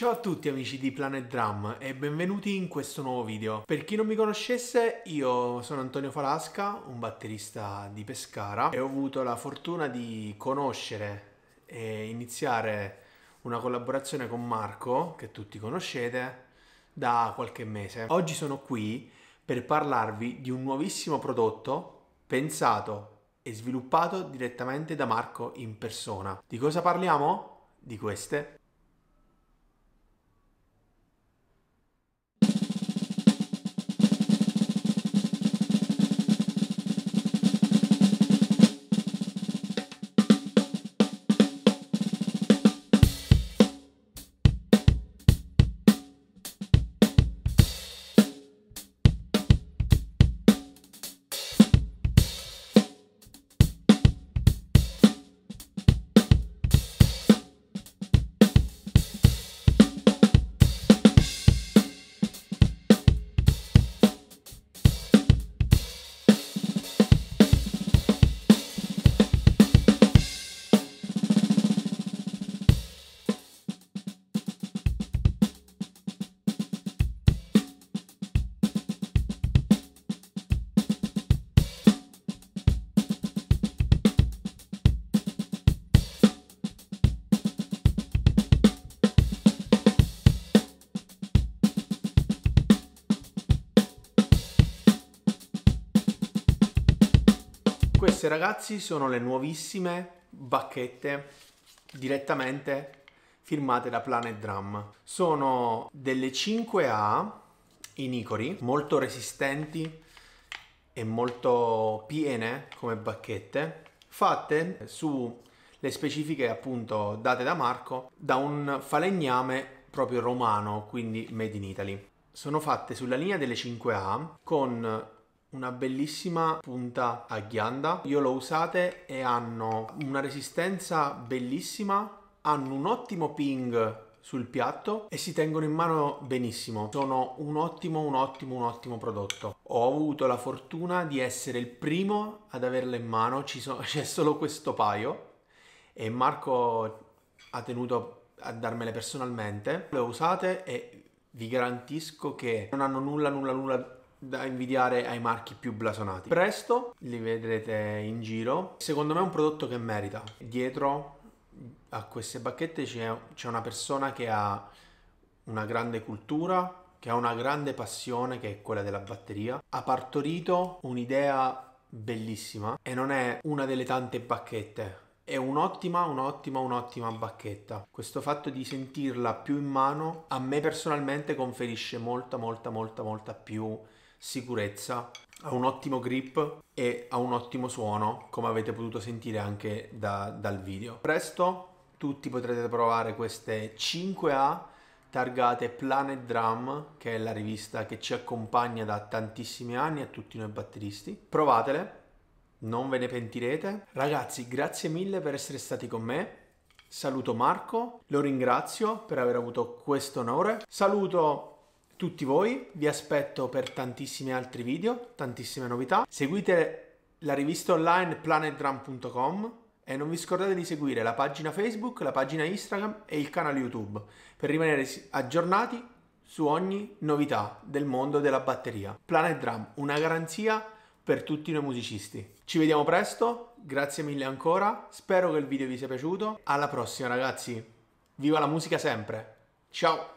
Ciao a tutti amici di Planet Drum e benvenuti in questo nuovo video. Per chi non mi conoscesse, io sono Antonio Falasca, un batterista di Pescara e ho avuto la fortuna di conoscere e iniziare una collaborazione con Marco, che tutti conoscete, da qualche mese. Oggi sono qui per parlarvi di un nuovissimo prodotto pensato e sviluppato direttamente da Marco in persona. Di cosa parliamo? Di queste queste ragazzi sono le nuovissime bacchette direttamente firmate da Planet Drum. Sono delle 5A in icori, molto resistenti e molto piene come bacchette, fatte su le specifiche appunto date da Marco da un falegname proprio romano, quindi made in Italy. Sono fatte sulla linea delle 5A con una bellissima punta a ghianda. Io l'ho usate e hanno una resistenza bellissima, hanno un ottimo ping sul piatto e si tengono in mano benissimo. Sono un ottimo, un ottimo, un ottimo prodotto. Ho avuto la fortuna di essere il primo ad averle in mano, so c'è solo questo paio e Marco ha tenuto a darmele personalmente. Le ho usate e vi garantisco che non hanno nulla, nulla, nulla da invidiare ai marchi più blasonati. Presto li vedrete in giro. Secondo me è un prodotto che merita. Dietro a queste bacchette c'è, c'è una persona che ha una grande cultura, che ha una grande passione che è quella della batteria. Ha partorito un'idea bellissima e non è una delle tante bacchette è un'ottima, un'ottima, un'ottima bacchetta. Questo fatto di sentirla più in mano a me personalmente conferisce molta, molta, molta, molta più sicurezza, ha un ottimo grip e ha un ottimo suono, come avete potuto sentire anche da, dal video. Presto tutti potrete provare queste 5A targate Planet Drum, che è la rivista che ci accompagna da tantissimi anni a tutti noi batteristi. Provatele, non ve ne pentirete. Ragazzi, grazie mille per essere stati con me. Saluto Marco, lo ringrazio per aver avuto questo onore. Saluto tutti voi, vi aspetto per tantissimi altri video, tantissime novità. Seguite la rivista online planetdrum.com e non vi scordate di seguire la pagina Facebook, la pagina Instagram e il canale YouTube per rimanere aggiornati su ogni novità del mondo della batteria. Planet Drum, una garanzia per tutti noi musicisti. Ci vediamo presto, grazie mille ancora, spero che il video vi sia piaciuto. Alla prossima ragazzi, viva la musica sempre, ciao!